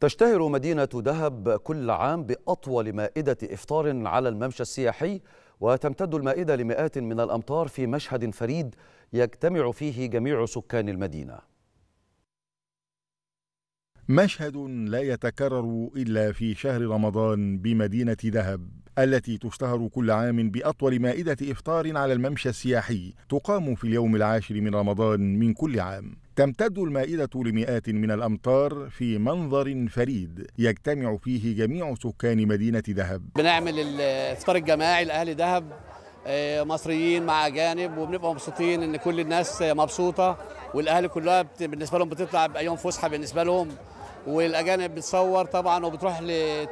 تشتهر مدينة دهب كل عام بأطول مائدة إفطار على الممشى السياحي وتمتد المائدة لمئات من الأمطار في مشهد فريد يجتمع فيه جميع سكان المدينة مشهد لا يتكرر إلا في شهر رمضان بمدينة دهب التي تشتهر كل عام بأطول مائدة إفطار على الممشى السياحي تقام في اليوم العاشر من رمضان من كل عام تمتد المائدة لمئات من الأمطار في منظر فريد يجتمع فيه جميع سكان مدينة دهب بنعمل الإفطار الجماعي لأهل دهب آه، مصريين مع أجانب وبنبقى مبسوطين إن كل الناس مبسوطة والأهل كلها بالنسبة لهم بتطلع بأيام فسحة بالنسبة لهم والاجانب بتصور طبعا وبتروح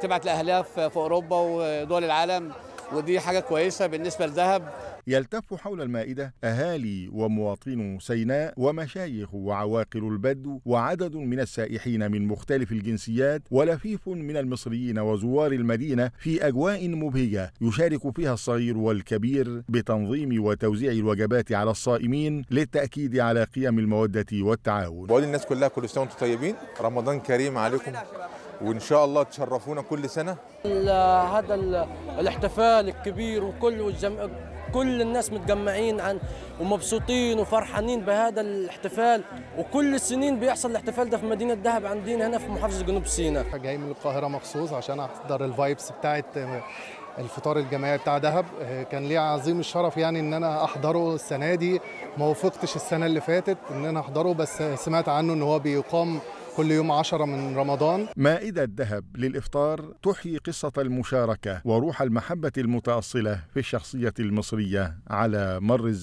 تبعت لاهلها في اوروبا ودول العالم ودي حاجه كويسه بالنسبه لذهب يلتف حول المائدة أهالي ومواطنو سيناء ومشايخ وعواقل البدو وعدد من السائحين من مختلف الجنسيات ولفيف من المصريين وزوار المدينة في أجواء مبهجة يشارك فيها الصغير والكبير بتنظيم وتوزيع الوجبات على الصائمين للتأكيد على قيم المودة والتعاون بقول الناس كلها كل سنة وانتم طيبين رمضان كريم عليكم وإن شاء الله تشرفونا كل سنة هذا الاحتفال الكبير وكل كل الناس متجمعين عن ومبسوطين وفرحانين بهذا الاحتفال وكل السنين بيحصل الاحتفال ده في مدينه دهب عندنا هنا في محافظه جنوب سيناء جاي من القاهره مخصوص عشان احضر الفايبس بتاعت الفطار الجماعي بتاع دهب كان لي عظيم الشرف يعني ان انا احضره السنه دي ما وفقتش السنه اللي فاتت ان انا احضره بس سمعت عنه ان هو بيقام كل يوم عشرة من رمضان مائدة الذهب للإفطار تحيي قصة المشاركة وروح المحبة المتأصلة في الشخصية المصرية على مر الزمن